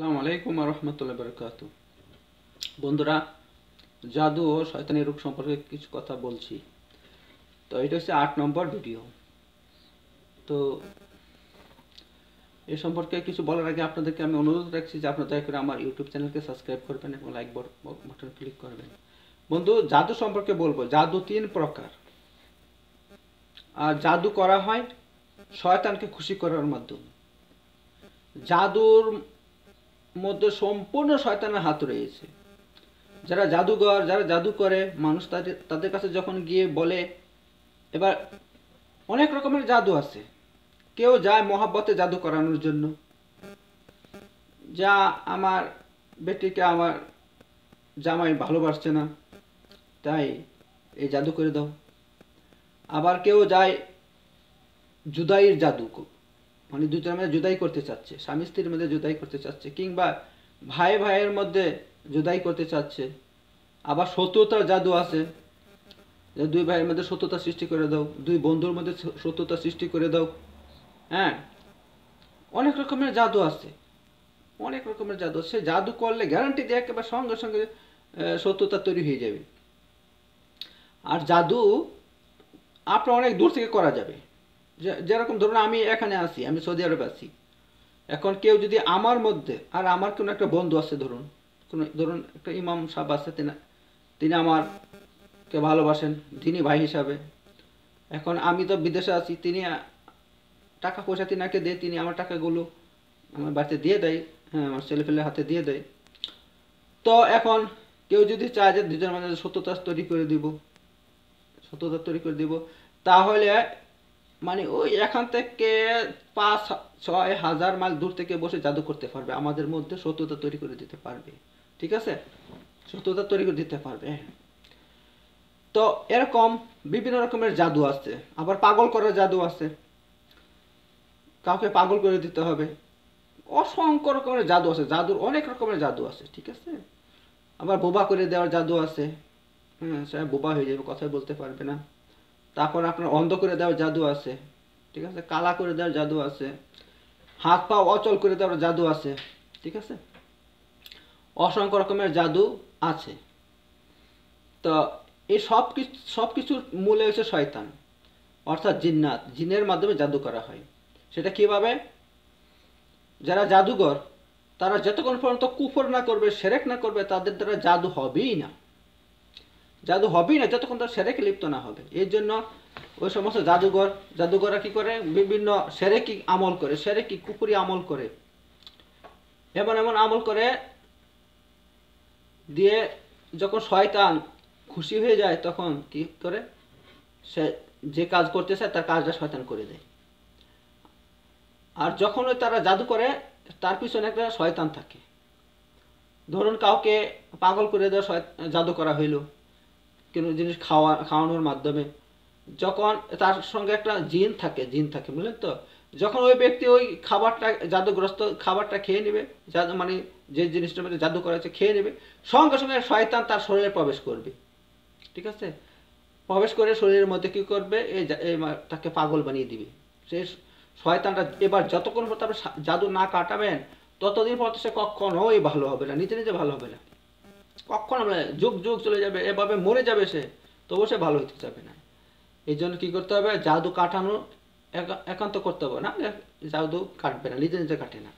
আসসালামু আলাইকুম রহমতুল্লাহ বরকাত বন্ধুরা জাদু ও শয়তানের রূপ সম্পর্কে কিছু কথা বলছি তো এটা হচ্ছে আট নম্বর ভিডিও তো এ সম্পর্কে কিছু বলার আগে আপনাদেরকে আমি অনুরোধ রাখছি যে আপনারা দয়া করে আমার ইউটিউব চ্যানেলকে সাবস্ক্রাইব করবেন এবং লাইক বাটন ক্লিক করবেন বন্ধু জাদু সম্পর্কে বলবো জাদু তিন প্রকার আর জাদু করা হয় শয়তানকে খুশি করার মাধ্যমে জাদুর মধ্যে সম্পূর্ণ শয়তানের হাত রয়েছে যারা জাদুঘর যারা জাদু করে মানুষ তাদের তাদের কাছে যখন গিয়ে বলে এবার অনেক রকমের জাদু আছে কেউ যায় মহাব্বতে জাদু করানোর জন্য যা আমার বেটিকে আমার জামাই ভালোবাসছে না তাই এই জাদু করে দাও আবার কেউ যায় জুদাইয়ের জাদু মানে দুজনের মধ্যে জুদাই করতে চাচ্ছে স্বামী স্ত্রীর মধ্যে জুদাই করতে চাচ্ছে কিংবা ভাই ভাইয়ের মধ্যে জুদাই করতে চাচ্ছে আবার শত্রুতার জাদু আছে যে দুই ভাইয়ের মধ্যে সত্যতা সৃষ্টি করে দাও দুই বন্ধুর মধ্যে সত্যতা সৃষ্টি করে দাও হ্যাঁ অনেক রকমের জাদু আছে অনেক রকমের জাদু সে জাদু করলে গ্যারান্টি দিয়ে একেবারে সঙ্গে সঙ্গে সত্যতা তৈরি হয়ে যাবে আর জাদু আপনার অনেক দূর থেকে করা যাবে যেরকম ধরুন আমি এখানে আছি আমি সৌদি আরবে আছি এখন কেউ যদি আমার মধ্যে আর আমার কোনো একটা বন্ধু আছে ধরুন কোনো ধরুন একটা ইমাম সাহেব আছে তিনি তিনি কে ভালোবাসেন তিনি ভাই হিসাবে এখন আমি তো বিদেশে আছি তিনি টাকা পয়সা তিনাকে দেয় তিনি আমার টাকাগুলো আমার বাড়িতে দিয়ে দেয় হ্যাঁ আমার ছেলে ফেলে হাতে দিয়ে দেয় তো এখন কেউ যদি চায় যে দুজনের মাঝে সত্যতা তৈরি করে দিব সত্যতা তৈরি করে দিব তাহলে মানে ওই এখান থেকে পাঁচ ছয় হাজার মাইল দূর থেকে বসে জাদু করতে পারবে আমাদের মধ্যে সত্যতা তৈরি করে দিতে পারবে ঠিক আছে সত্যতা তৈরি করে দিতে পারবে তো এরকম বিভিন্ন রকমের জাদু আছে আবার পাগল করার জাদু আছে কাউকে পাগল করে দিতে হবে অসংখ্য রকমের জাদু আছে জাদুর অনেক রকমের জাদু আছে ঠিক আছে আবার বোবা করে দেওয়ার জাদু আছে হ্যাঁ সে বোবা হয়ে যাবে কথাই বলতে পারবে না তারপর আপনার অন্ধ করে দেওয়ার জাদু আছে ঠিক আছে কালা করে দেওয়ার জাদু আছে হাত পা অচল করে দেওয়ার জাদু আছে ঠিক আছে অসংখ্য রকমের জাদু আছে তো এই সব কিছু সব কিছুর মূলে হচ্ছে শয়তান অর্থাৎ জিন্নাত জিনের মাধ্যমে জাদু করা হয় সেটা কিভাবে যারা জাদুঘর তারা যতক্ষণ পর্যন্ত কুফর না করবে সেরেক না করবে তাদের দ্বারা জাদু হবেই না জাদু হবেই না যতক্ষণ তার সেরেকে লিপ্ত না হবে এর জন্য ওই সমস্ত জাদুঘর জাদুঘররা কী করে বিভিন্ন সেরেকি আমল করে সেরেকি কুকুরি আমল করে এমন এমন আমল করে দিয়ে যখন শয়তান খুশি হয়ে যায় তখন কি করে সে যে কাজ করতে চায় তার কাজটা শয়তান করে দেয় আর যখন ওই তারা জাদু করে তার পিছনে একটা শয়তান থাকে ধরুন কাউকে পাগল করে দেওয়া জাদু করা হইলো কোনো জিনিস খাওয়া খাওয়ানোর মাধ্যমে যখন তার সঙ্গে একটা জিন থাকে জিন থাকে বুঝলেন তো যখন ওই ব্যক্তি ওই খাবারটা জাদুগ্রস্ত খাবারটা খেয়ে নেবে জাদু মানে যে জিনিসটার মধ্যে জাদু করা হয়েছে খেয়ে নেবে সঙ্গে সঙ্গে শয়তান তার শরীরে প্রবেশ করবে ঠিক আছে প্রবেশ করে শরীরের মধ্যে কী করবে এই তাকে পাগল বানিয়ে দিবে সে শয়তানটা এবার যতক্ষণ পর্যন্ত আপনি জাদু না কাটাবেন ততদিন পর্যন্ত সে কখনোই ভালো হবে না নিজে নিজে ভালো হবে না কখন কখনো যুগ যুগ চলে যাবে এভাবে মরে যাবে সে তবু সে ভালো হতে যাবে না এই জন্য কী করতে হবে জাদু কাটানো একান্ত করতে হবে না জাদু কাটবে না নিজে নিজে কাটে না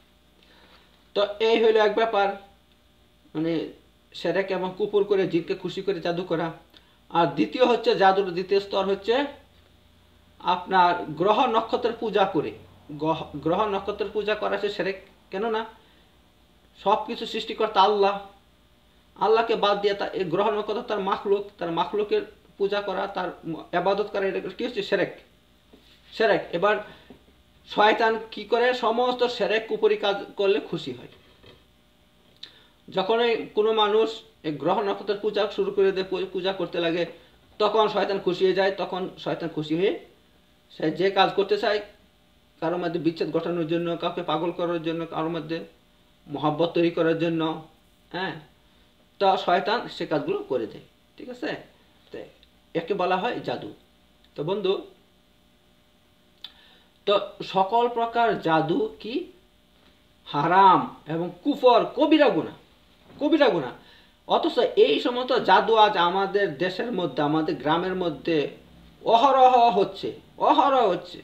তো এই হইলো এক ব্যাপার মানে সেরেক এবং কুপুর করে জিতকে খুশি করে জাদু করা আর দ্বিতীয় হচ্ছে জাদুর দ্বিতীয় স্তর হচ্ছে আপনার গ্রহ নক্ষত্রের পূজা করে গ্রহ নক্ষত্রের পূজা করা সে সেরেক কেননা সব কিছু সৃষ্টি করতে আল্লাহ আল্লাহকে বাদ দিয়ে এই গ্রহণ কথা তার মাখলুক তার মাখলুকের পূজা করা তার আবাদত করা এটা কি হচ্ছে সেরেক সেরেক এবার শয়তান কি করে সমস্ত সেরেক কুপুরি কাজ করলে খুশি হয় যখন কোনো মানুষ গ্রহ নক্ষত্রের পূজা শুরু করে দেয় পূজা করতে লাগে তখন শয়তান খুশি হয়ে যায় তখন শয়তান খুশি হয়ে সে যে কাজ করতে চায় কারোর মধ্যে বিচ্ছেদ ঘটানোর জন্য কাউকে পাগল করার জন্য কারোর মধ্যে মহাব্বত তৈরি করার জন্য হ্যাঁ তা শয়তান সে কাজগুলো করে দেয় ঠিক আছে একে বলা হয় জাদু তো বন্ধু তো সকল প্রকার জাদু কি হারাম এবং কুফর কবিরা গুণা কবিরা গুণা অথচ এই সমস্ত জাদু আজ আমাদের দেশের মধ্যে আমাদের গ্রামের মধ্যে অহরহ হচ্ছে অহরহ হচ্ছে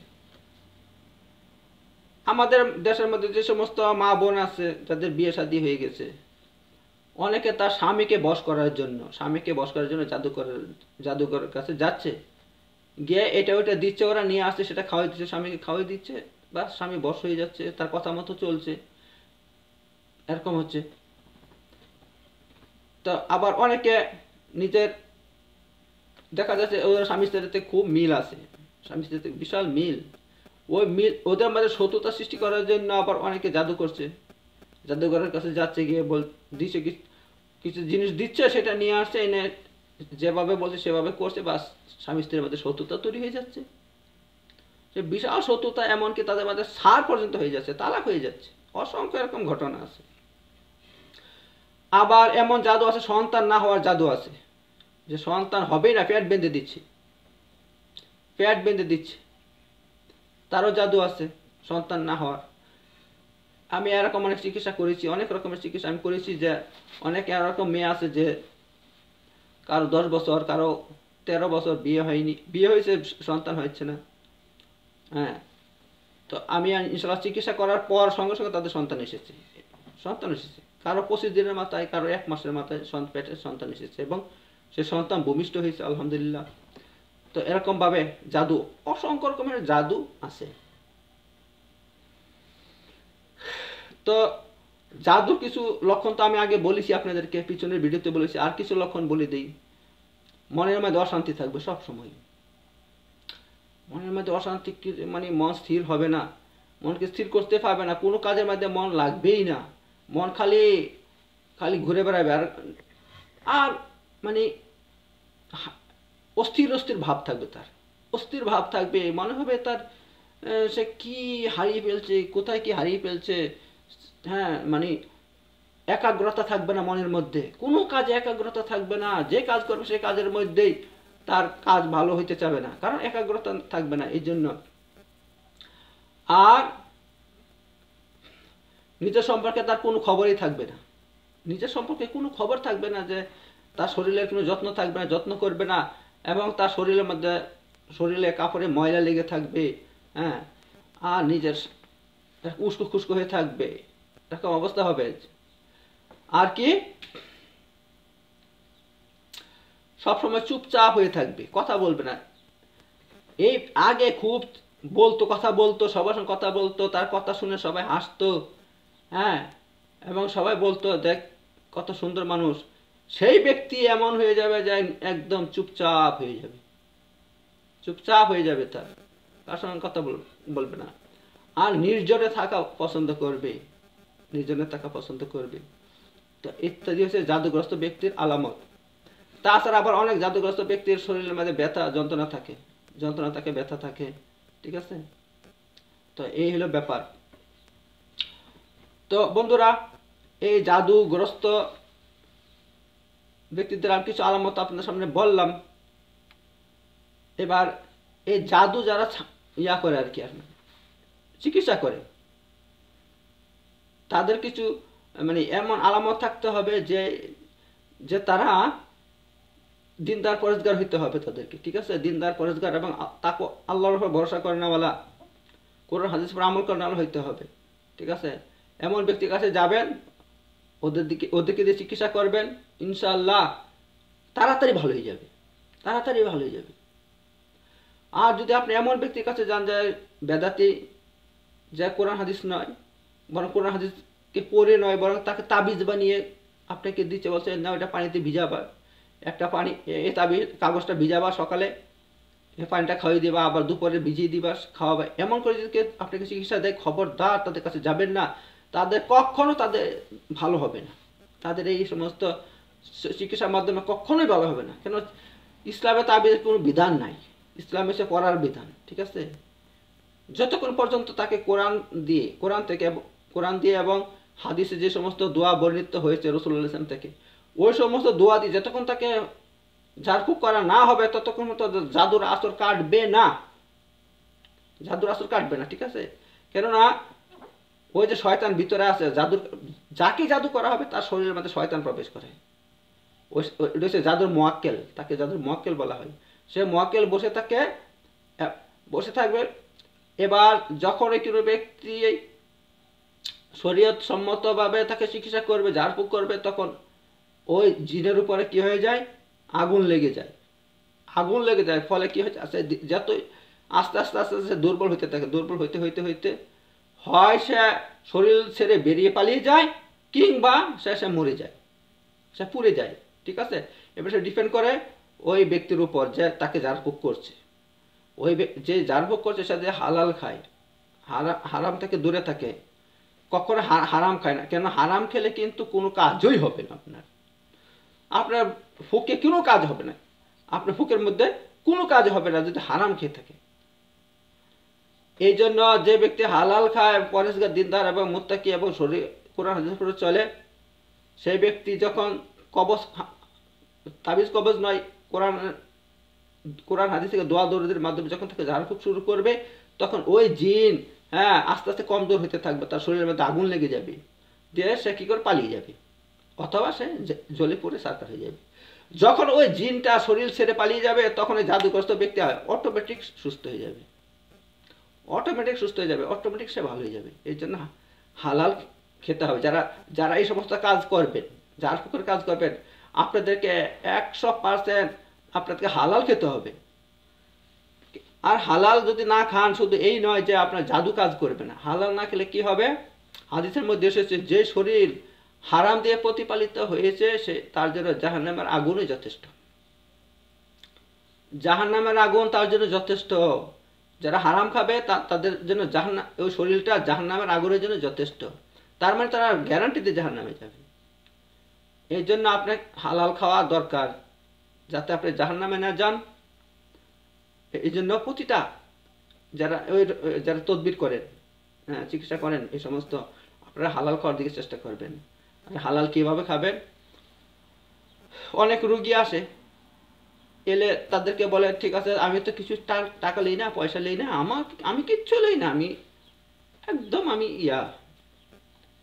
আমাদের দেশের মধ্যে যে সমস্ত মা বোন আছে যাদের বিয়ে শাদী হয়ে গেছে অনেকে তার স্বামীকে বশ করার জন্য স্বামীকে বশ করার জন্য জাদুকরের জাদুকরের কাছে যাচ্ছে গিয়ে এটা ওটা দিচ্ছে ওরা নিয়ে আসছে সেটা খাওয়াই দিচ্ছে স্বামীকে খাওয়াই দিচ্ছে বা স্বামী বশ হয়ে যাচ্ছে তার কথা মতো চলছে এরকম হচ্ছে তো আবার অনেকে নিজের দেখা যাচ্ছে ওদের স্বামী স্ত্রীতে খুব মিল আছে স্বামী স্ত্রীতে বিশাল মিল ওই মিল ওদের মাঝে শত্রুতা সৃষ্টি করার জন্য আবার অনেকে জাদু করছে জাদুঘরের কাছে যাচ্ছে গিয়ে বল দিচ্ছে কিছু জিনিস দিচ্ছে সেটা নিয়ে আসছে এনে যেভাবে বলছে সেভাবে করছে বা স্বামী স্ত্রীর মধ্যে শত্রুতা তৈরি হয়ে যাচ্ছে সে বিশাল শত্রুতা এমনকি তাদের মধ্যে সার পর্যন্ত হয়ে যাচ্ছে তালাক হয়ে যাচ্ছে অসংখ্য এরকম ঘটনা আছে আবার এমন জাদু আছে সন্তান না হওয়ার জাদু আছে যে সন্তান হবেই না পেট বেঁধে দিচ্ছে পেট বেঁধে দিচ্ছে তারও জাদু আছে সন্তান না হওয়ার আমি এরকম অনেক চিকিৎসা করেছি অনেক রকমের চিকিৎসা আমি করেছি যে অনেক এরকম মেয়ে আছে যে কারো দশ বছর কারো তেরো বছর বিয়ে হয়নি বিয়ে হয়েছে সন্তান হচ্ছে না হ্যাঁ তো আমি ইনশাল্লাহ চিকিৎসা করার পর সঙ্গে সঙ্গে তাদের সন্তান এসেছে সন্তান এসেছে কারো পঁচিশ দিনের মাথায় কারো এক মাসের মাথায় পেটে সন্তান এসেছে এবং সে সন্তান ভূমিষ্ঠ হয়েছে আলহামদুলিল্লাহ তো এরকমভাবে জাদু অসংখ্য রকমের জাদু আছে তো জাদুর কিছু লক্ষণ তো আমি আগে বলেছি আপনাদেরকে পিছনের ভিডিওতে বলেছি আর কিছু লক্ষণ বলে দিই মনের মধ্যে অশান্তি থাকবে সব সময় মনের মধ্যে অশান্তি মানে মন স্থির হবে না মনকে স্থির করতে পারবে না কোনো কাজের মধ্যে মন লাগবেই না মন খালি খালি ঘুরে বেড়াবে আর আর মানে অস্থির অস্থির ভাব থাকবে তার অস্থির ভাব থাকবে মনে হবে তার সে কি হারিয়ে ফেলছে কোথায় কি হারিয়ে ফেলছে হ্যাঁ মানে একাগ্রতা থাকবে না মনের মধ্যে কোনো কাজে একাগ্রতা থাকবে না যে কাজ করবে সেই কাজের মধ্যেই তার কাজ ভালো হইতে চাবে না কারণ একাগ্রতা থাকবে না এই জন্য আর নিজের সম্পর্কে তার কোনো খবরই থাকবে না নিজের সম্পর্কে কোনো খবর থাকবে না যে তার শরীরের কোনো যত্ন থাকবে না যত্ন করবে না এবং তার শরীরের মধ্যে শরীরে কাপড়ে ময়লা লেগে থাকবে হ্যাঁ আর নিজের উস্কো খুস্কো হয়ে থাকবে এরকম অবস্থা হবে আর কি সবসময় চুপচাপ হয়ে থাকবে কথা বলবে না এই আগে খুব বলতো কথা বলতো সবার সঙ্গে কথা বলতো তার কথা শুনে সবাই হাসতো হ্যাঁ এবং সবাই বলতো দেখ কত সুন্দর মানুষ সেই ব্যক্তি এমন হয়ে যাবে যে একদম চুপচাপ হয়ে যাবে চুপচাপ হয়ে যাবে তার তার সঙ্গে কথা বলবে না আর নির্জনে থাকা পছন্দ করবে নিজনের টাকা পছন্দ করবে তো ইত্যাদি হচ্ছে জাদুগ্রস্ত ব্যক্তির আলামত তাছাড়া আবার অনেক জাদুগ্রস্ত ব্যক্তির শরীরের মাঝে ব্যথা যন্ত্রণা থাকে যন্ত্রণা থাকে ব্যথা থাকে ঠিক আছে তো এই হলো ব্যাপার তো বন্ধুরা এই জাদুগ্রস্ত ব্যক্তিদের আর কিছু আলামত আপনার সামনে বললাম এবার এই জাদু যারা ইয়া করে আর কি আর চিকিৎসা করে তাদের কিছু মানে এমন আলামত থাকতে হবে যে যে তারা দিনদার পরেজগার হইতে হবে তাদেরকে ঠিক আছে দিনদার পরেজগার এবং তাকে আল্লাহর উপর ভরসা করে নেওয়ালা কোরআন হাদিস উপর আমল করে নেওয়ালা হইতে হবে ঠিক আছে এমন ব্যক্তির কাছে যাবেন ওদের দিকে ওদেরকে দিয়ে চিকিৎসা করবেন ইনশাল্লাহ তাড়াতাড়ি ভালো হয়ে যাবে তাড়াতাড়ি ভালো হয়ে যাবে আর যদি আপনি এমন ব্যক্তির কাছে যান যে বেদাতি যা কোরআন হাদিস নয় বরং কোরআন হাদিসকে পড়ে নয় বরং তাকে তাবিজ বানিয়ে আপনাকে দিচ্ছে বলছে না ওটা পানিতে ভিজাবা একটা পানি এ তাবিজ কাগজটা ভিজাবা সকালে এ পানিটা খাওয়াই দিবা আবার দুপুরে ভিজিয়ে দিবা খাওয়াবা এমন করে যদি আপনাকে চিকিৎসা দেয় খবরদার তাদের কাছে যাবেন না তাদের কখনো তাদের ভালো হবে না তাদের এই সমস্ত চিকিৎসার মাধ্যমে কখনোই ভালো হবে না কেন ইসলামে তাবিজের কোনো বিধান নাই ইসলামে সে পড়ার বিধান ঠিক আছে যতক্ষণ পর্যন্ত তাকে কোরআন দিয়ে কোরআন থেকে কোরআন দিয়ে এবং হাদিসে যে সমস্ত দোয়া বর্ণিত হয়েছে রসুল্লাহ ইসলাম থেকে ওই সমস্ত দোয়া দিয়ে যতক্ষণ তাকে ঝাড়ফুঁক করা না হবে ততক্ষণ মতো জাদুর আসর কাটবে না জাদুর আসর কাটবে না ঠিক আছে কেননা ওই যে শয়তান ভিতরে আছে জাদুর যাকে জাদু করা হবে তার শরীরের মধ্যে শয়তান প্রবেশ করে ওই হচ্ছে জাদুর মোয়াক্কেল তাকে জাদুর মোয়াক্কেল বলা হয় সে মোয়াক্কেল বসে থাকে বসে থাকবে এবার যখন একটি ব্যক্তি শরীয়ত সম্মতভাবে তাকে চিকিৎসা করবে ঝাড়ফুঁক করবে তখন ওই জিনের উপরে কি হয়ে যায় আগুন লেগে যায় আগুন লেগে যায় ফলে কি হয়েছে সে যতই আস্তে আস্তে আস্তে আস্তে দুর্বল হইতে থাকে দুর্বল হইতে হইতে হইতে হয় সে শরীর ছেড়ে বেরিয়ে পালিয়ে যায় কিংবা সে সে মরে যায় সে পুড়ে যায় ঠিক আছে এবার সে ডিপেন্ড করে ওই ব্যক্তির উপর যে তাকে জারফুক করছে ওই যে জারফুক করছে সে যে হালাল খায় হারাম থেকে দূরে থাকে কখনো হারাম খায় না কেন হারাম খেলে কিন্তু কোনো কাজই হবে না আপনার আপনার ফুকে কোনো কাজ হবে না আপনার ফুকের মধ্যে কোনো কাজ হবে না যদি হারাম খেয়ে থাকে এই জন্য যে ব্যক্তি হালাল খায় পরেশগার দিনদার এবং মুত্তাকি এবং শরীর কোরআন হাজার করে চলে সেই ব্যক্তি যখন কবচ তাবিজ কবচ নয় কোরআন কোরআন হাদিস থেকে দোয়া দৌড়দের মাধ্যমে যখন তাকে খুব শুরু করবে তখন ওই জিন হ্যাঁ আস্তে আস্তে কমজোর হতে থাকবে তার শরীরের মধ্যে আগুন লেগে যাবে দিয়ে সে কী করে পালিয়ে যাবে অথবা সে জলে পড়ে সাঁতার হয়ে যাবে যখন ওই জিনটা শরীর ছেড়ে পালিয়ে যাবে তখন ওই জাদুগ্রস্ত ব্যক্তি হয় অটোমেটিক সুস্থ হয়ে যাবে অটোমেটিক সুস্থ হয়ে যাবে অটোমেটিক সে ভালো হয়ে যাবে এই জন্য হালাল খেতে হবে যারা যারা এই সমস্ত কাজ করবেন যার পুকুরে কাজ করবেন আপনাদেরকে একশো পার্সেন্ট আপনাদেরকে হালাল খেতে হবে আর হালাল যদি না খান শুধু এই নয় যে আপনার জাদু কাজ করবে না হালাল না খেলে কি হবে হাদিসের মধ্যে এসেছে যে শরীর হারাম দিয়ে প্রতিপালিত হয়েছে সে তার জন্য জাহান্নামের আগুনই যথেষ্ট জাহান্নামের আগুন তার জন্য যথেষ্ট যারা হারাম খাবে তাদের জন্য জাহান্না ওই শরীরটা জাহান্নামের আগুনের জন্য যথেষ্ট তার মানে তারা গ্যারান্টিতে জাহান্নামে যাবে এই জন্য আপনার হালাল খাওয়া দরকার যাতে আপনি জাহান্নামে না যান এই জন্য প্রতিটা যারা ওই যারা তদবির করেন হ্যাঁ চিকিৎসা করেন এই সমস্ত আপনারা হালাল খাওয়ার দিকে চেষ্টা করবেন আর হালাল কীভাবে খাবেন অনেক রুগী আসে এলে তাদেরকে বলে ঠিক আছে আমি তো কিছু টাকা লই না পয়সা লই না আমার আমি কিচ্ছু লই না আমি একদম আমি ইয়া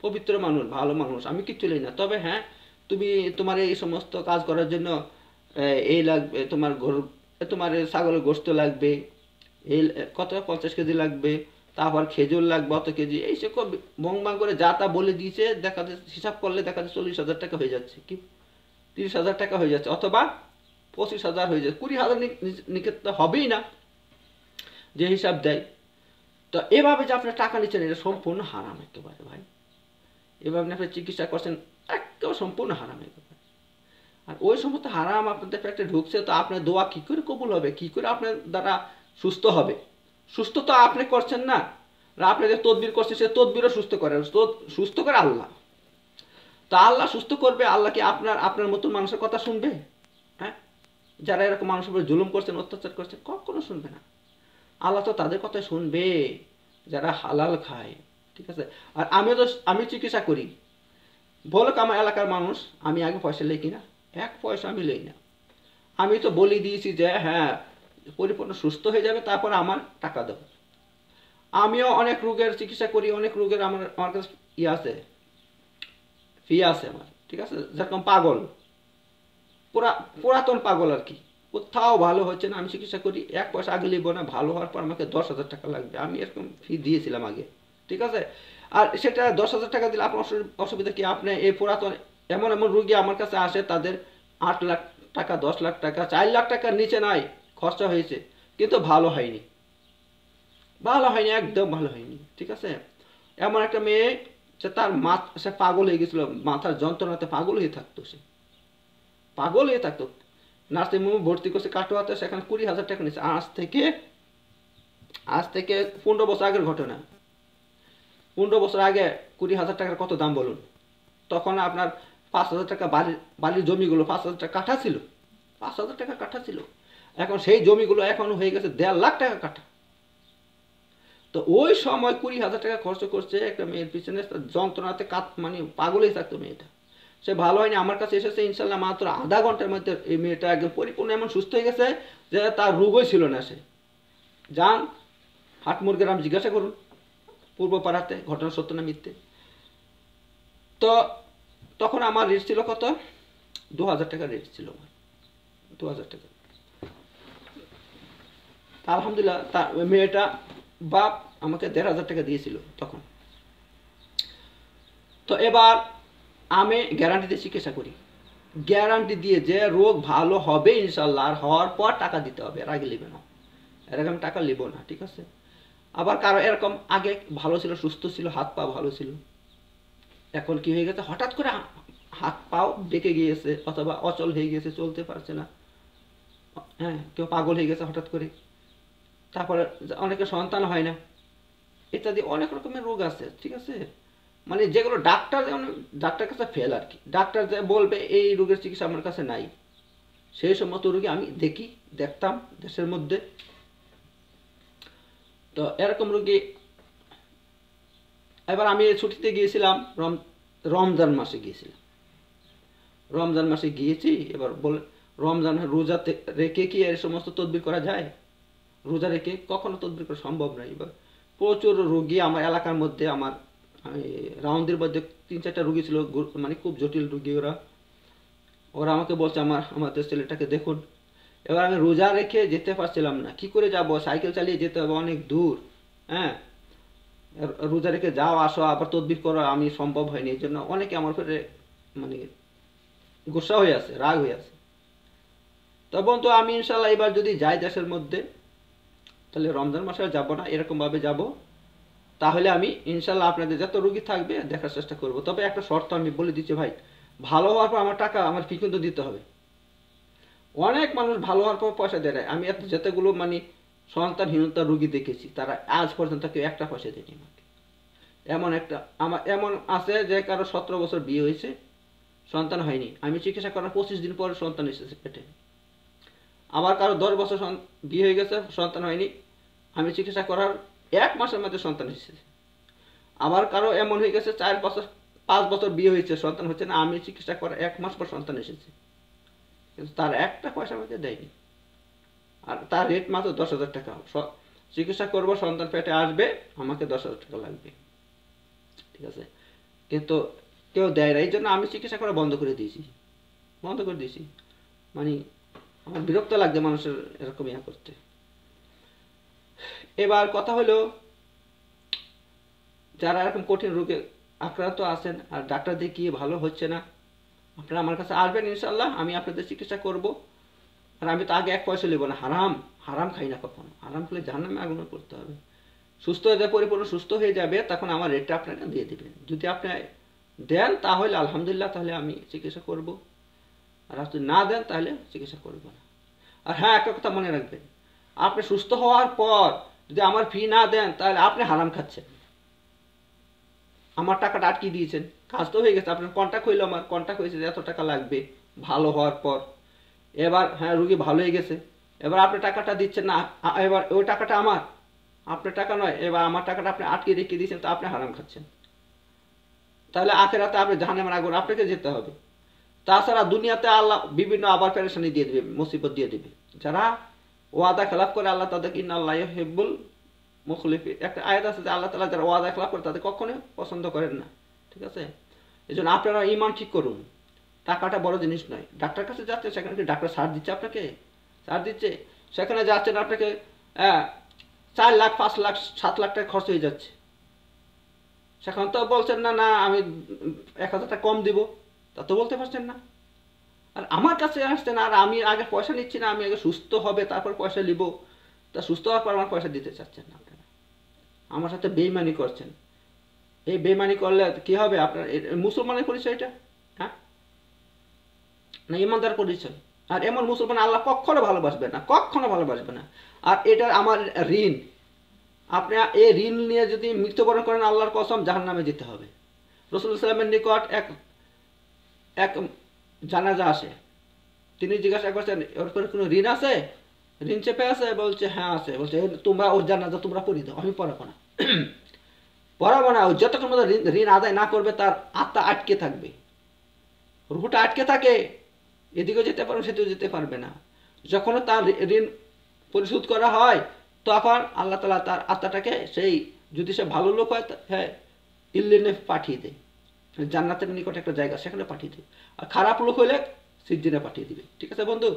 পবিত্র মানুষ ভালো মানুষ আমি কিচ্ছু লই না তবে হ্যাঁ তুমি তোমার এই সমস্ত কাজ করার জন্য এই লাগবে তোমার গরুর তোমার ছাগলের গোস্ত লাগবে এই কত পঞ্চাশ কেজি লাগবে তারপর খেজুর লাগবে অত কেজি এই সে বংবাং করে যা তা বলে দিয়েছে দেখা যাচ্ছে হিসাব করলে দেখা যাচ্ছে চল্লিশ হাজার টাকা হয়ে যাচ্ছে কি তিরিশ হাজার টাকা হয়ে যাচ্ছে অথবা পঁচিশ হাজার হয়ে যাচ্ছে কুড়ি হাজার নিক্ষেপ তো হবেই না যে হিসাব দেয় তো এভাবে যে আপনার টাকা নিচ্ছেন এটা সম্পূর্ণ হারাম একেবারে ভাই এভাবে আপনি চিকিৎসা করছেন একেবারে সম্পূর্ণ হারাম একেবারে আর ওই সমস্ত হারাম আপনাদের পেটে ঢুকছে তো আপনার দোয়া কী করে কবুল হবে কী করে আপনার দ্বারা সুস্থ হবে সুস্থ তো আপনি করছেন না আপনি যে তদবির করছেন সে তদবিরও সুস্থ করে সুস্থ করে আল্লাহ তা আল্লাহ সুস্থ করবে আল্লাহ কি আপনার আপনার মতন মানুষের কথা শুনবে হ্যাঁ যারা এরকম মানুষের উপরে জুলুম করছেন অত্যাচার করছেন কখনো শুনবে না আল্লাহ তো তাদের কথা শুনবে যারা হালাল খায় ঠিক আছে আর আমি তো আমি চিকিৎসা করি বলো আমার এলাকার মানুষ আমি আগে পয়সা লেখি না এক পয়সা আমি লই না আমি তো বলি দিয়েছি যে হ্যাঁ পরিপূর্ণ সুস্থ হয়ে যাবে তারপর আমার টাকা দেবো আমিও অনেক রোগের চিকিৎসা করি অনেক রোগের আমার আমার কাছে ই আছে ফি আছে আমার ঠিক আছে যেরকম পাগল পুরা পুরাতন পাগল আর কি কোথাও ভালো হচ্ছে না আমি চিকিৎসা করি এক পয়সা আগে লিখবো না ভালো হওয়ার পর আমাকে দশ হাজার টাকা লাগবে আমি এরকম ফি দিয়েছিলাম আগে ঠিক আছে আর সেটা দশ হাজার টাকা দিলে আপনার অসুবিধা কি আপনি এই পুরাতন এমন এমন রুগী আমার কাছে আসে তাদের আট লাখ টাকা দশ লাখ টাকা চার লাখ টাকার নিচে নাই খরচা হয়েছে কিন্তু ভালো হয়নি ভালো হয়নি একদম ভালো হয়নি ঠিক আছে এমন একটা মেয়ে সে তার মা সে পাগল হয়ে গেছিল মাথার যন্ত্রণাতে পাগল হয়ে থাকতো সে পাগল হয়ে থাকতো নার্সিং হোমে ভর্তি করছে কাটোয়াতে সেখানে কুড়ি হাজার টাকা নিয়েছে আজ থেকে আজ থেকে পনেরো বছর আগের ঘটনা পনেরো বছর আগে কুড়ি হাজার টাকার কত দাম বলুন তখন আপনার পাঁচ হাজার টাকা বাড়ির বাড়ির জমিগুলো পাঁচ হাজার টাকা কাঠা ছিল পাঁচ হাজার টাকা কাঠা ছিল এখন সেই জমিগুলো এখন হয়ে গেছে দেড় লাখ টাকা কাঠা তো ওই সময় কুড়ি হাজার টাকা খরচ করছে একটা মেয়ের পিছনে যন্ত্রণাতে কাত মানে পাগলেই থাকতো মেয়েটা সে ভালো হয়নি আমার কাছে এসেছে ইনশাল্লাহ মাত্র আধা ঘন্টার মধ্যে এই মেয়েটা একদম পরিপূর্ণ এমন সুস্থ হয়ে গেছে যে তার রোগই ছিল না সে যান হাটমুর গ্রাম জিজ্ঞাসা করুন পূর্ব পাড়াতে ঘটনা সত্য না মিথ্যে তো তখন আমার রেট ছিল কত দু হাজার টাকা রেট ছিল আমার দু হাজার টাকা আলহামদুলিল্লাহ তার মেয়েটা বাপ আমাকে দেড় হাজার টাকা দিয়েছিল তখন তো এবার আমি গ্যারান্টি দিয়ে চিকিৎসা করি গ্যারান্টি দিয়ে যে রোগ ভালো হবে ইনশাল্লাহ আর হওয়ার পর টাকা দিতে হবে এর আগে নেবে না এরকম টাকা নেব না ঠিক আছে আবার কারো এরকম আগে ভালো ছিল সুস্থ ছিল হাত পা ভালো ছিল এখন কি হয়ে গেছে হঠাৎ করে হাত পাও বেঁকে গিয়েছে অথবা অচল হয়ে গিয়েছে চলতে পারছে না হ্যাঁ কেউ পাগল হয়ে গেছে হঠাৎ করে তারপরে অনেকে সন্তান হয় না ইত্যাদি অনেক রকমের রোগ আছে ঠিক আছে মানে যেগুলো ডাক্তার যেমন ডাক্তার কাছে ফেল আর কি ডাক্তার যে বলবে এই রোগের চিকিৎসা আমার কাছে নাই সেই সমস্ত রোগী আমি দেখি দেখতাম দেশের মধ্যে তো এরকম রোগী এবার আমি ছুটিতে গিয়েছিলাম রম রমজান মাসে গিয়েছিলাম রমজান মাসে গিয়েছি এবার বলে রমজান রোজা রেখে কি এর সমস্ত তদবির করা যায় রোজা রেখে কখনো তদবির করা সম্ভব নয় এবার প্রচুর রোগী আমার এলাকার মধ্যে আমার রাউন্ডের মধ্যে তিন চারটা রুগী ছিল মানে খুব জটিল রুগী ওরা ওরা আমাকে বলছে আমার আমাদের ছেলেটাকে দেখুন এবার আমি রোজা রেখে যেতে পারছিলাম না কি করে যাব সাইকেল চালিয়ে যেতে হবে অনেক দূর হ্যাঁ রোজা রেখে যাও আসো আবার তদবির করো আমি সম্ভব হয়নি এই জন্য অনেকে আমার উপরে মানে গুসা হয়ে আছে রাগ হয়ে আছে তখন তো আমি ইনশাল্লাহ এবার যদি যাই দেশের মধ্যে তাহলে রমজান মাসে যাব না এরকমভাবে যাব তাহলে আমি ইনশাল্লাহ আপনাদের যত রুগী থাকবে দেখার চেষ্টা করব তবে একটা শর্ত আমি বলে দিচ্ছি ভাই ভালো হওয়ার পর আমার টাকা আমার ফি কিন্তু দিতে হবে অনেক মানুষ ভালো হওয়ার পর পয়সা দেয় আমি এত যতগুলো মানে সন্তানহীনতা রুগী দেখেছি তারা আজ পর্যন্ত কেউ একটা পয়সা দেয়নি আমাকে এমন একটা আমার এমন আছে যে কারো সতেরো বছর বিয়ে হয়েছে সন্তান হয়নি আমি চিকিৎসা করার পঁচিশ দিন পর সন্তান এসেছে পেটে আবার কারো দশ বছর বিয়ে হয়ে গেছে সন্তান হয়নি আমি চিকিৎসা করার এক মাসের মধ্যে সন্তান এসেছে আবার কারো এমন হয়ে গেছে চার বছর পাঁচ বছর বিয়ে হয়েছে সন্তান হচ্ছে না আমি চিকিৎসা করার এক মাস পর সন্তান এসেছে কিন্তু তার একটা পয়সা আমাকে দেয়নি আর তার রেট মাত্র দশ হাজার টাকা চিকিৎসা করব সন্তান পেটে আসবে আমাকে দশ হাজার টাকা লাগবে ঠিক আছে কিন্তু কেউ দেয় না এই জন্য আমি চিকিৎসা করা বন্ধ করে দিয়েছি বন্ধ করে দিয়েছি মানে আমার বিরক্ত লাগছে মানুষের এরকম ইয়া করতে এবার কথা হলো যারা এরকম কঠিন রোগে আক্রান্ত আছেন আর ডাক্তার দেখিয়ে ভালো হচ্ছে না আপনারা আমার কাছে আসবেন ইনশাল্লাহ আমি আপনাদের চিকিৎসা করবো আর আমি তো আগে এক পয়সা নেবো না হারাম হারাম খাই না কখনো হারাম খেলে নামে আগুন করতে হবে সুস্থ হয়ে পরিপূর্ণ সুস্থ হয়ে যাবে তখন আমার রেটটা আপনাকে দিয়ে দেবেন যদি আপনি দেন তাহলে আলহামদুলিল্লাহ তাহলে আমি চিকিৎসা করব আর আপনি না দেন তাহলে চিকিৎসা করব না আর হ্যাঁ একটা কথা মনে রাখবেন আপনি সুস্থ হওয়ার পর যদি আমার ফি না দেন তাহলে আপনি হারাম খাচ্ছেন আমার টাকাটা আটকে দিয়েছেন কাজ তো হয়ে গেছে আপনার কন্ট্যাক্ট হইলো আমার কন্ট্যাক্ট হয়েছে এত টাকা লাগবে ভালো হওয়ার পর এবার হ্যাঁ রুগী ভালো হয়ে গেছে এবার আপনি টাকাটা দিচ্ছেন না এবার ওই টাকাটা আমার আপনার টাকা নয় এবার আমার টাকাটা আপনি আটকে রেখে দিয়েছেন তো আপনি হারাম খাচ্ছেন তাহলে আখেরাতে আপনি জাহানের আগুন আপনাকে যেতে হবে তাছাড়া দুনিয়াতে আল্লাহ বিভিন্ন আবার প্যারেশানি দিয়ে দেবে মুসিবত দিয়ে দেবে যারা ওয়াদা খেলাফ করে আল্লাহ তাদেরকে ইন্নাল্লাহ হেব্বুল মুখলিফি একটা আয়াত আছে যে আল্লাহ তালা যারা ওয়াদা খেলাফ করে তাদের কখনোই পছন্দ করেন না ঠিক আছে এই জন্য আপনারা ইমান ঠিক করুন টাকাটা বড় জিনিস নয় ডাক্তার কাছে যাচ্ছে সেখানে ডাক্তার সার দিচ্ছে আপনাকে সার দিচ্ছে সেখানে যাচ্ছেন আপনাকে হ্যাঁ, চার লাখ পাঁচ লাখ সাত লাখ টাকা খরচ হয়ে যাচ্ছে সেখানে তো বলছেন না না আমি এক হাজারটা কম দিব তা তো বলতে পারছেন না আর আমার কাছে আসছেন আর আমি আগে পয়সা নিচ্ছি না আমি আগে সুস্থ হবে তারপর পয়সা নিব তা সুস্থ হওয়ার পর আমার পয়সা দিতে চাচ্ছেন না আপনারা আমার সাথে বেইমানি করছেন এই বেমানি করলে কি হবে আপনার মুসলমানের পরিচয়টা না ইমানদার পরিচয় আর এমন মুসলমান আল্লাহ কখনো ভালোবাসবে না কখনো ভালোবাসবে না আর এটা আমার ঋণ আপনি এই ঋণ নিয়ে যদি মৃত্যুবরণ করেন আল্লাহর কসম জাহান নামে যেতে হবে রসুল ইসলামের নিকট এক এক জানাজা আসে তিনি জিজ্ঞাসা করছেন ওর করে কোনো ঋণ আছে ঋণ চেপে আছে বলছে হ্যাঁ আছে বলছে তোমরা ওর জানাজা তোমরা পড়ি দাও আমি পড়াবো না পড়াবো না যতক্ষণ মধ্যে ঋণ আদায় না করবে তার আত্মা আটকে থাকবে রুহুটা আটকে থাকে এদিকেও যেতে পারবে সেদিকেও যেতে পারবে না যখনও তার ঋণ পরিশোধ করা হয় তখন আল্লাহ তালা তার আত্মাটাকে সেই যদি সে ভালো লোক হয় হ্যাঁ ইল্লিনে পাঠিয়ে দেয় মানে জান্নাতের নিকট একটা জায়গা সেখানে পাঠিয়ে দেবে আর খারাপ লোক হলে সিদ্দিনে পাঠিয়ে দিবে ঠিক আছে বন্ধু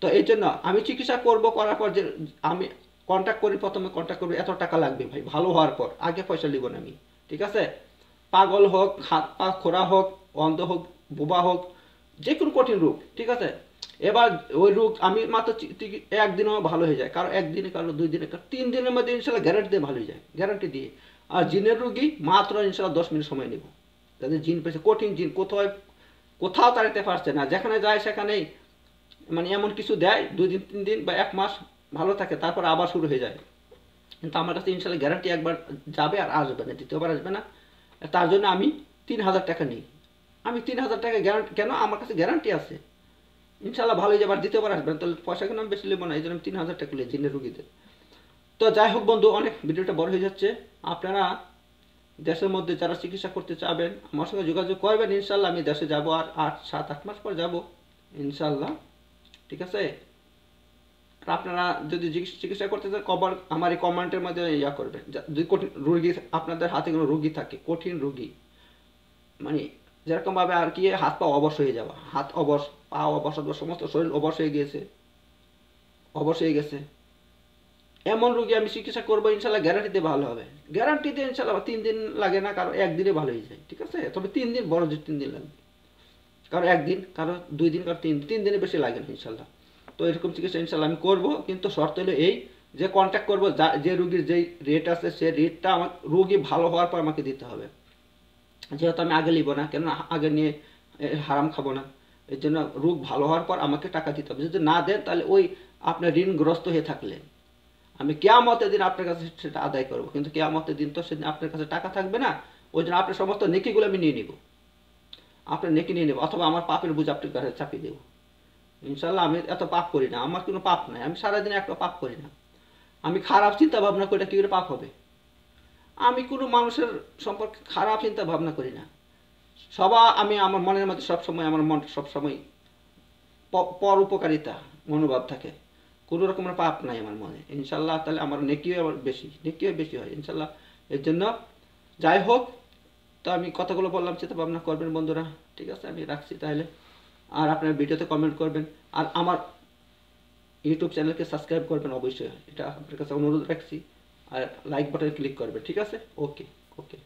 তো এই জন্য আমি চিকিৎসা করব করার পর যে আমি কন্ট্যাক্ট করি প্রথমে কন্ট্যাক্ট করবো এত টাকা লাগবে ভাই ভালো হওয়ার পর আগে পয়সা নিব না আমি ঠিক আছে পাগল হোক হাত পা খোড়া হোক অন্ধ হোক বোবা হোক যে কোনো কঠিন রোগ ঠিক আছে এবার ওই রোগ আমি মাত্র একদিনে আমার ভালো হয়ে যায় কারো একদিনে কারো দুই দিনে কারো তিন দিনের মধ্যে ইনশাল্লাহ গ্যারান্টি দিয়ে ভালো হয়ে যায় গ্যারান্টি দিয়ে আর জিনের রোগী মাত্র ইনশাল্লাহ দশ মিনিট সময় নেব তাদের জিন পেয়েছে কঠিন জিন কোথায় কোথাও তাড়াতে পারছে না যেখানে যায় সেখানেই মানে এমন কিছু দেয় দুই দিন তিন দিন বা এক মাস ভালো থাকে তারপর আবার শুরু হয়ে যায় কিন্তু আমার কাছে ইনশাল্লাহ গ্যারান্টি একবার যাবে আর আসবে না দ্বিতীয়বার আসবে না তার জন্য আমি তিন হাজার টাকা নিই আমি তিন হাজার টাকা গ্যারান্টি কেন আমার কাছে গ্যারান্টি আছে ইনশাল্লাহ ভালোই যাবার পারে আসবেন তাহলে পয়সা কেন আমি বেশি নেব না এই জন্য আমি তিন হাজার টাকা নিয়ে জিনের রুগীদের তো যাই হোক বন্ধু অনেক ভিডিওটা বড় হয়ে যাচ্ছে আপনারা দেশের মধ্যে যারা চিকিৎসা করতে চাবেন আমার সঙ্গে যোগাযোগ করবেন ইনশাল্লাহ আমি দেশে যাব আর আট সাত আট মাস পর যাব ইনশাল্লাহ ঠিক আছে আর আপনারা যদি চিকিৎসা করতে চান কবার আমার এই কমেন্টের মধ্যে ইয়া করবেন যদি কঠিন রুগী আপনাদের হাতে কোনো রুগী থাকে কঠিন রুগী মানে যেরকমভাবে আর কি হাত পা অবশ হয়ে যাওয়া হাত অবশ পা অবশ সমস্ত শরীর অবশ হয়ে গিয়েছে অবশ হয়ে গেছে এমন রোগী আমি চিকিৎসা করবো ইনশাল্লাহ গ্যারান্টিতে ভালো হবে গ্যারান্টিতে ইনশাল্লাহ তিন দিন লাগে না কারো একদিনে ভালো হয়ে যায় ঠিক আছে তবে তিন দিন বড় যে তিন দিন লাগবে কারো একদিন কারো দুই দিন কারো তিন তিন দিনে বেশি লাগে না ইনশাল্লাহ তো এরকম চিকিৎসা ইনশাল্লাহ আমি করবো কিন্তু শর্ত হলো এই যে কন্ট্যাক্ট করবো যে রুগীর যেই রেট আছে সেই রেটটা আমার রুগী ভালো হওয়ার পর আমাকে দিতে হবে যেহেতু আমি আগে নিব না কেননা আগে নিয়ে হারাম খাবো না এর জন্য রোগ ভালো হওয়ার পর আমাকে টাকা দিতে হবে যদি না দেন তাহলে ওই আপনার ঋণগ্রস্ত হয়ে থাকলেন আমি কেয়ামতের দিন আপনার কাছে সেটা আদায় করবো কিন্তু কেয়ামতের দিন তো সেদিন আপনার কাছে টাকা থাকবে না ওই জন্য আপনার সমস্ত নেকিগুলো আমি নিয়ে নিব আপনার নেকি নিয়ে নেবো অথবা আমার পাপের বুঝ আপনার কাছে চাপিয়ে দেবো ইনশাল্লাহ আমি এত পাপ করি না আমার কোনো পাপ নাই আমি সারাদিন একটা পাপ করি না আমি খারাপ চিন্তা ভাবনা করে কী করে পাপ হবে আমি কোনো মানুষের সম্পর্কে খারাপ চিন্তা ভাবনা করি না সবা আমি আমার মনের মধ্যে সবসময় আমার মন সবসময় পর উপকারিতা মনোভাব থাকে কোনো রকমের পাপ নাই আমার মনে ইনশাল্লাহ তাহলে আমার নেকিও আমার বেশি নেকিও বেশি হয় ইনশাল্লাহ এর জন্য যাই হোক তো আমি কথাগুলো বললাম চিন্তা ভাবনা করবেন বন্ধুরা ঠিক আছে আমি রাখছি তাহলে আর আপনার ভিডিওতে কমেন্ট করবেন আর আমার ইউটিউব চ্যানেলকে সাবস্ক্রাইব করবেন অবশ্যই এটা আপনার কাছে অনুরোধ রাখছি আই লাইক বাটন ক্লিক করবে ঠিক আছে ওকে ওকে